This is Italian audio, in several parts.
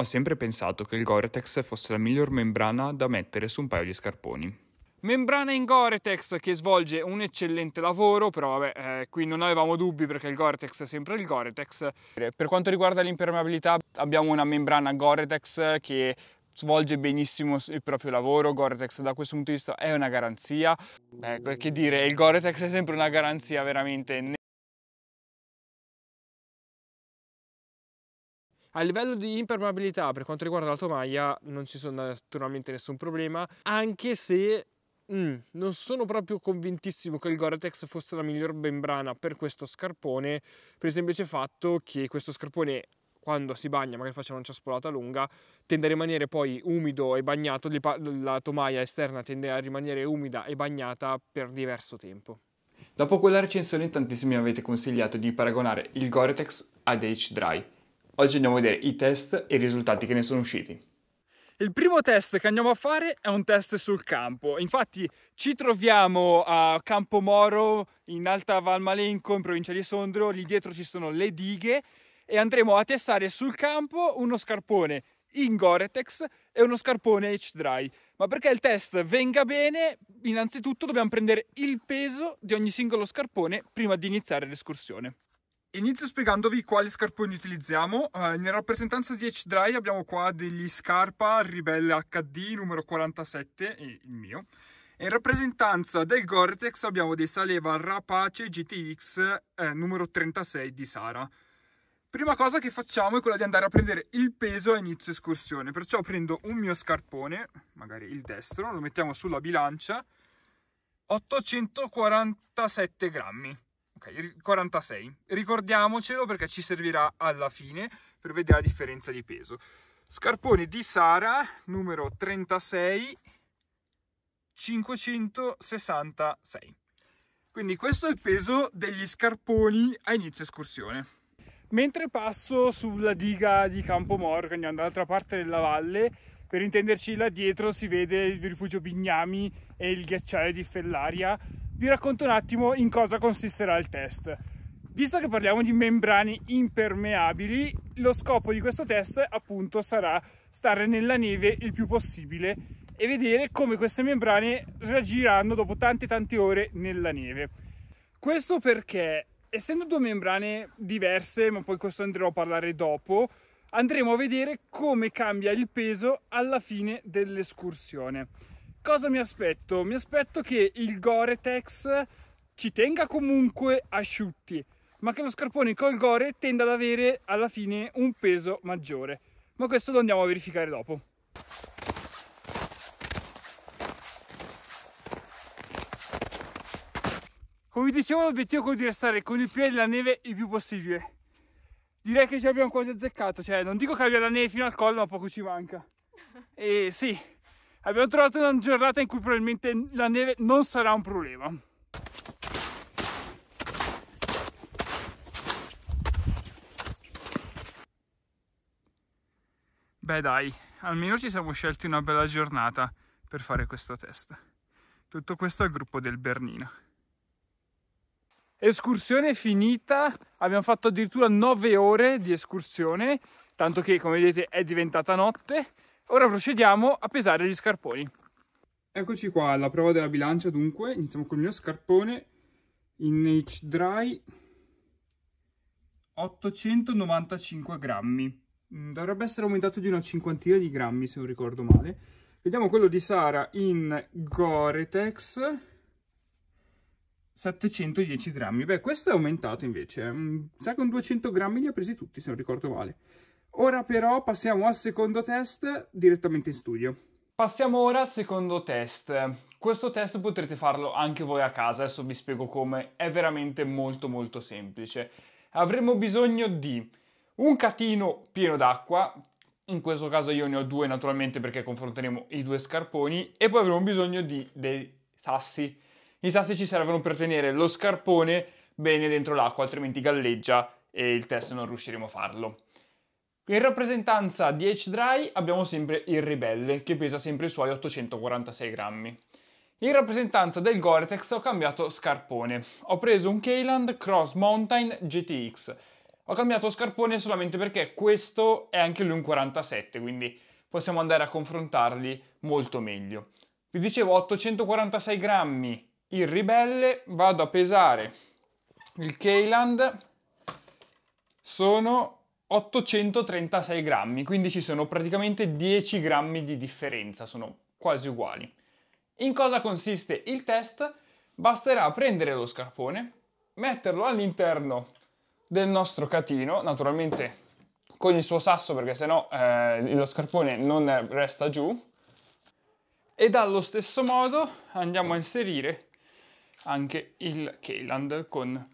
Ho sempre pensato che il Gore-Tex fosse la miglior membrana da mettere su un paio di scarponi. Membrana in Gore-Tex che svolge un eccellente lavoro, però vabbè, eh, qui non avevamo dubbi perché il Gore-Tex è sempre il Gore-Tex. Per quanto riguarda l'impermeabilità, abbiamo una membrana Gore-Tex che svolge benissimo il proprio lavoro, Gore-Tex da questo punto di vista è una garanzia. Ecco, che dire, il Gore-Tex è sempre una garanzia veramente A livello di impermeabilità per quanto riguarda la tomaia, non ci sono naturalmente nessun problema, anche se Mm, non sono proprio convintissimo che il Gore-Tex fosse la miglior membrana per questo scarpone, per il semplice fatto che questo scarpone quando si bagna, magari faccia una ciaspolata lunga, tende a rimanere poi umido e bagnato, la tomaia esterna tende a rimanere umida e bagnata per diverso tempo. Dopo quella recensione tantissimi avete consigliato di paragonare il Gore-Tex ad H-Dry. Oggi andiamo a vedere i test e i risultati che ne sono usciti. Il primo test che andiamo a fare è un test sul campo. Infatti ci troviamo a Campomoro in Alta Valmalenco in provincia di Sondrio, lì dietro ci sono le dighe e andremo a testare sul campo uno scarpone in Goretex e uno scarpone H-Dry. Ma perché il test venga bene, innanzitutto dobbiamo prendere il peso di ogni singolo scarpone prima di iniziare l'escursione. Inizio spiegandovi quali scarponi utilizziamo. Eh, nella rappresentanza di H-Dry abbiamo qua degli Scarpa Ribelle HD numero 47, il mio. E in rappresentanza del Gore-Tex abbiamo dei Saleva Rapace GTX eh, numero 36 di Sara. Prima cosa che facciamo è quella di andare a prendere il peso a inizio escursione, perciò prendo un mio scarpone, magari il destro, lo mettiamo sulla bilancia, 847 grammi. Ok, 46. Ricordiamocelo perché ci servirà alla fine per vedere la differenza di peso. Scarpone di Sara, numero 36, 566. Quindi questo è il peso degli scarponi a inizio escursione. Mentre passo sulla diga di Campo Morgagno, dall'altra parte della valle, per intenderci là dietro si vede il rifugio Bignami e il ghiacciaio di Fellaria, vi racconto un attimo in cosa consisterà il test. Visto che parliamo di membrane impermeabili, lo scopo di questo test appunto sarà stare nella neve il più possibile e vedere come queste membrane reagiranno dopo tante tante ore nella neve. Questo perché, essendo due membrane diverse, ma poi questo andremo a parlare dopo, andremo a vedere come cambia il peso alla fine dell'escursione. Cosa mi aspetto? Mi aspetto che il Gore-Tex ci tenga comunque asciutti, ma che lo scarpone col gore tenda ad avere alla fine un peso maggiore. Ma questo lo andiamo a verificare dopo. Come dicevo l'obiettivo è quello di restare con il piede nella neve il più possibile. Direi che ci abbiamo quasi azzeccato, cioè non dico che abbia la neve fino al collo ma poco ci manca. E sì, abbiamo trovato una giornata in cui probabilmente la neve non sarà un problema Beh dai, almeno ci siamo scelti una bella giornata per fare questo test. Tutto questo al gruppo del Bernina. Escursione finita, abbiamo fatto addirittura 9 ore di escursione, tanto che come vedete è diventata notte Ora procediamo a pesare gli scarponi. Eccoci qua alla prova della bilancia dunque, iniziamo col mio scarpone in H Dry 895 grammi. Mm, dovrebbe essere aumentato di una cinquantina di grammi se non ricordo male. Vediamo quello di Sara in Goretex 710 grammi. Beh, questo è aumentato invece. Mm, Sa che un 200 grammi li ha presi tutti se non ricordo male. Ora però passiamo al secondo test direttamente in studio. Passiamo ora al secondo test. Questo test potrete farlo anche voi a casa, adesso vi spiego come, è veramente molto molto semplice. Avremo bisogno di un catino pieno d'acqua, in questo caso io ne ho due naturalmente perché confronteremo i due scarponi, e poi avremo bisogno di dei sassi. I sassi ci servono per tenere lo scarpone bene dentro l'acqua, altrimenti galleggia e il test non riusciremo a farlo. In rappresentanza di H-Dry abbiamo sempre il Ribelle, che pesa sempre i suoi 846 grammi. In rappresentanza del Gore-Tex ho cambiato scarpone. Ho preso un Keyland Cross Mountain GTX. Ho cambiato scarpone solamente perché questo è anche lui un 47, quindi possiamo andare a confrontarli molto meglio. Vi dicevo 846 grammi il Ribelle, vado a pesare il Keyland, sono 836 grammi, quindi ci sono praticamente 10 grammi di differenza, sono quasi uguali. In cosa consiste il test? Basterà prendere lo scarpone, metterlo all'interno del nostro catino, naturalmente con il suo sasso perché sennò eh, lo scarpone non resta giù, e dallo stesso modo andiamo a inserire anche il Keyland con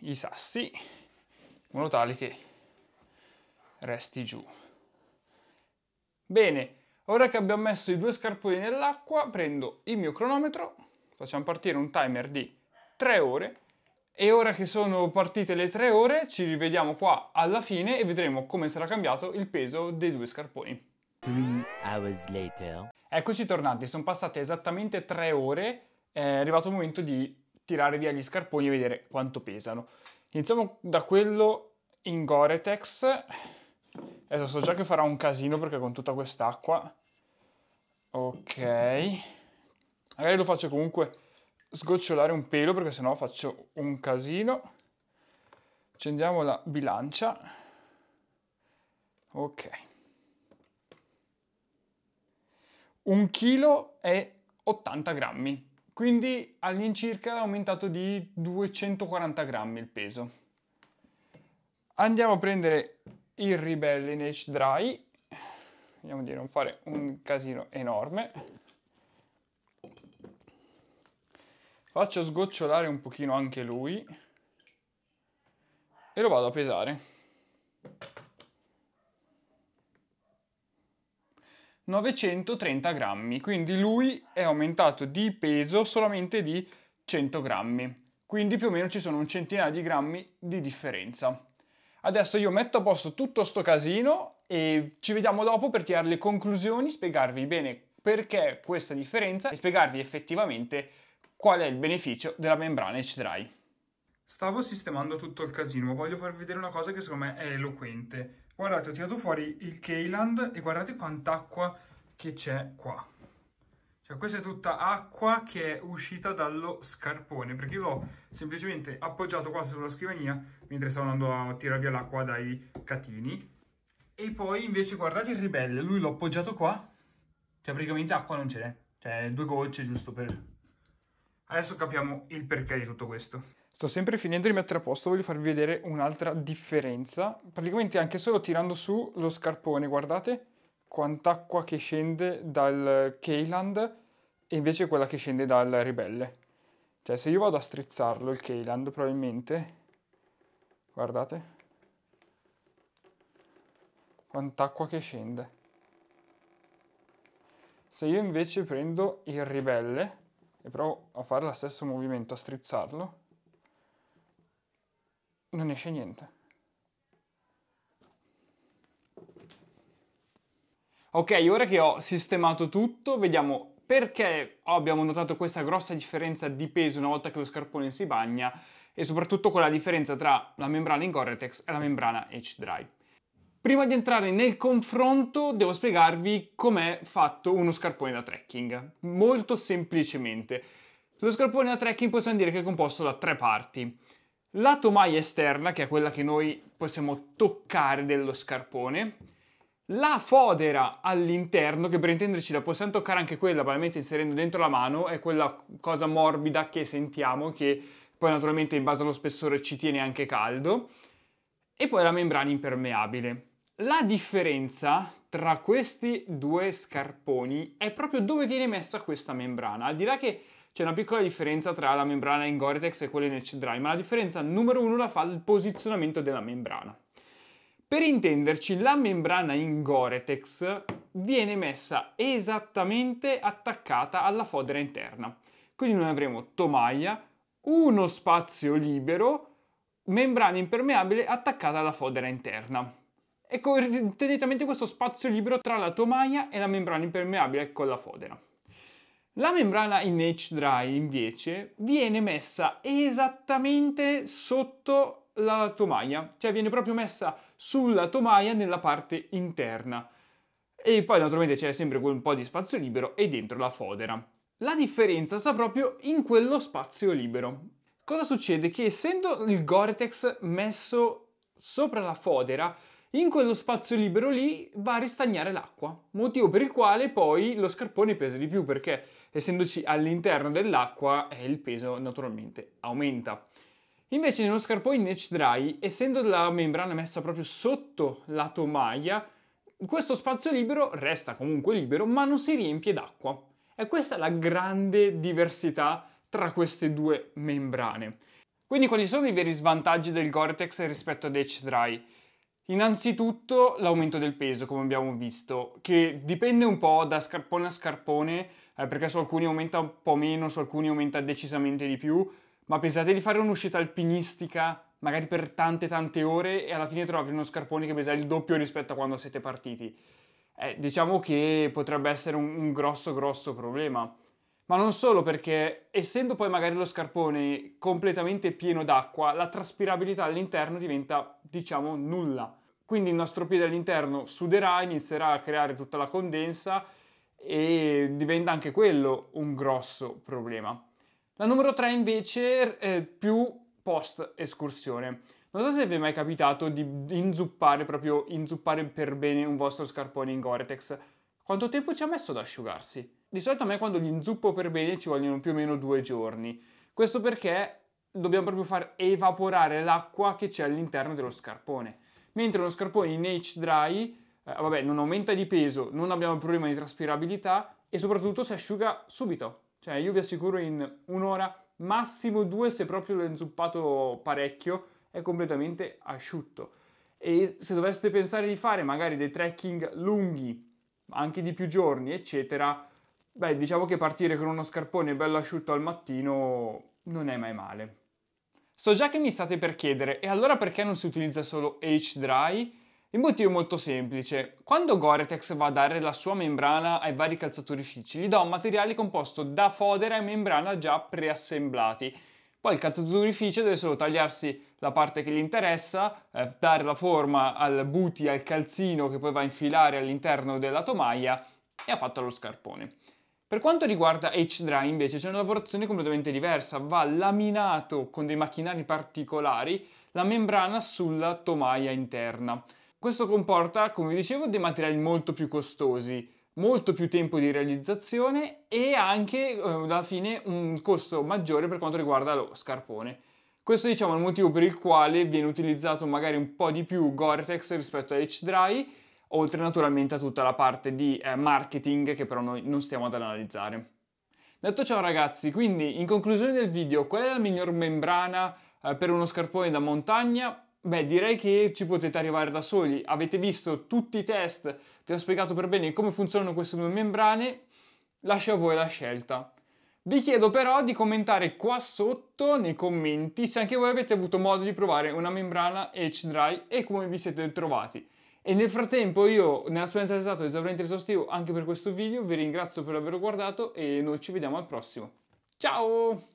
i sassi, in modo tale che resti giù. Bene, ora che abbiamo messo i due scarponi nell'acqua, prendo il mio cronometro, facciamo partire un timer di 3 ore e ora che sono partite le 3 ore ci rivediamo qua alla fine e vedremo come sarà cambiato il peso dei due scarponi. Eccoci tornati, sono passate esattamente 3 ore, è arrivato il momento di tirare via gli scarponi e vedere quanto pesano. Iniziamo da quello in Goretex, Adesso so già che farà un casino perché con tutta quest'acqua. Ok. Magari lo faccio comunque sgocciolare un pelo perché sennò faccio un casino. Accendiamo la bilancia. Ok. Un chilo e 80 grammi. Quindi all'incirca è aumentato di 240 grammi il peso. Andiamo a prendere il ribelle in H dry vediamo di non fare un casino enorme faccio sgocciolare un pochino anche lui e lo vado a pesare 930 grammi quindi lui è aumentato di peso solamente di 100 grammi quindi più o meno ci sono un centinaio di grammi di differenza Adesso io metto a posto tutto sto casino e ci vediamo dopo per tirare le conclusioni, spiegarvi bene perché questa differenza e spiegarvi effettivamente qual è il beneficio della membrana edge dry. Stavo sistemando tutto il casino, voglio farvi vedere una cosa che secondo me è eloquente. Guardate, ho tirato fuori il Keyland e guardate quant'acqua che c'è qua. Cioè, questa è tutta acqua che è uscita dallo scarpone, perché io l'ho semplicemente appoggiato qua sulla scrivania mentre stavo andando a tirare via l'acqua dai catini. E poi invece guardate il ribelle, lui l'ho appoggiato qua, cioè praticamente acqua non ce n'è, cioè due gocce giusto per... Adesso capiamo il perché di tutto questo. Sto sempre finendo di mettere a posto, voglio farvi vedere un'altra differenza. Praticamente anche solo tirando su lo scarpone, guardate quant'acqua che scende dal Keyland e invece quella che scende dal ribelle. Cioè se io vado a strizzarlo il Keyland probabilmente, guardate, quant'acqua che scende. Se io invece prendo il ribelle e provo a fare lo stesso movimento, a strizzarlo, non esce niente. Ok, ora che ho sistemato tutto, vediamo perché abbiamo notato questa grossa differenza di peso una volta che lo scarpone si bagna e soprattutto quella differenza tra la membrana in Corretex e la membrana H-Dry? Prima di entrare nel confronto devo spiegarvi com'è fatto uno scarpone da trekking, molto semplicemente. Lo scarpone da trekking possiamo dire che è composto da tre parti. La tomaia esterna, che è quella che noi possiamo toccare dello scarpone, la fodera all'interno, che per intenderci la possiamo toccare anche quella, probabilmente inserendo dentro la mano, è quella cosa morbida che sentiamo, che poi naturalmente in base allo spessore ci tiene anche caldo, e poi la membrana impermeabile. La differenza tra questi due scarponi è proprio dove viene messa questa membrana, al di là che c'è una piccola differenza tra la membrana in Gore-Tex e quella in Edge Dry, ma la differenza numero uno la fa il posizionamento della membrana. Per intenderci, la membrana in Goretex viene messa esattamente attaccata alla fodera interna. Quindi noi avremo tomaia, uno spazio libero, membrana impermeabile attaccata alla fodera interna. Ecco, tenete a mente questo spazio libero tra la tomaia e la membrana impermeabile con la fodera. La membrana in H-Dry invece viene messa esattamente sotto la tomaia, cioè viene proprio messa sulla tomaia nella parte interna. E poi naturalmente c'è sempre quel po' di spazio libero e dentro la fodera. La differenza sta proprio in quello spazio libero. Cosa succede? Che essendo il Gore-Tex messo sopra la fodera, in quello spazio libero lì va a ristagnare l'acqua, motivo per il quale poi lo scarpone pesa di più perché essendoci all'interno dell'acqua eh, il peso naturalmente aumenta. Invece nello scarpone Edge Dry, essendo la membrana messa proprio sotto la tomaia, questo spazio libero resta comunque libero, ma non si riempie d'acqua. E questa è la grande diversità tra queste due membrane. Quindi quali sono i veri svantaggi del Gore-Tex rispetto ad Edge Dry? Innanzitutto l'aumento del peso, come abbiamo visto, che dipende un po' da scarpone a scarpone, eh, perché su alcuni aumenta un po' meno, su alcuni aumenta decisamente di più, ma pensate di fare un'uscita alpinistica, magari per tante tante ore, e alla fine trovi uno scarpone che pesa il doppio rispetto a quando siete partiti? Eh, diciamo che potrebbe essere un, un grosso grosso problema. Ma non solo perché, essendo poi magari lo scarpone completamente pieno d'acqua, la traspirabilità all'interno diventa, diciamo, nulla. Quindi il nostro piede all'interno suderà, inizierà a creare tutta la condensa e diventa anche quello un grosso problema. La numero 3 invece è più post escursione. Non so se vi è mai capitato di inzuppare, proprio inzuppare per bene un vostro scarpone in Gore-Tex. Quanto tempo ci ha messo ad asciugarsi? Di solito a me quando li inzuppo per bene ci vogliono più o meno due giorni. Questo perché dobbiamo proprio far evaporare l'acqua che c'è all'interno dello scarpone. Mentre uno scarpone in H-Dry, eh, vabbè, non aumenta di peso, non abbiamo problema di traspirabilità e soprattutto si asciuga subito. Cioè io vi assicuro in un'ora, massimo due se proprio l'ho inzuppato parecchio, è completamente asciutto. E se doveste pensare di fare magari dei trekking lunghi, anche di più giorni, eccetera, beh, diciamo che partire con uno scarpone bello asciutto al mattino non è mai male. So già che mi state per chiedere, e allora perché non si utilizza solo H-Dry? Il motivo è molto semplice. Quando Goretex va a dare la sua membrana ai vari calzaturifici, gli dà un materiale composto da fodera e membrana già preassemblati. Poi il calzaturificio deve solo tagliarsi la parte che gli interessa, eh, dare la forma al booty, al calzino che poi va a infilare all'interno della tomaia e ha fatto lo scarpone. Per quanto riguarda H-Dry invece c'è una lavorazione completamente diversa, va laminato con dei macchinari particolari la membrana sulla tomaia interna. Questo comporta, come vi dicevo, dei materiali molto più costosi, molto più tempo di realizzazione e anche eh, alla fine un costo maggiore per quanto riguarda lo scarpone. Questo diciamo è il motivo per il quale viene utilizzato magari un po' di più Gore-Tex rispetto a H-Dry, oltre naturalmente a tutta la parte di eh, marketing che però noi non stiamo ad analizzare. Detto ciò ragazzi, quindi in conclusione del video, qual è la miglior membrana eh, per uno scarpone da montagna? Beh, direi che ci potete arrivare da soli. Avete visto tutti i test, vi ho spiegato per bene come funzionano queste due membrane, lascio a voi la scelta. Vi chiedo però di commentare qua sotto nei commenti se anche voi avete avuto modo di provare una membrana H-Dry e come vi siete trovati. E nel frattempo io, nella del esatto, esauriente esaustivo anche per questo video, vi ringrazio per averlo guardato e noi ci vediamo al prossimo. Ciao!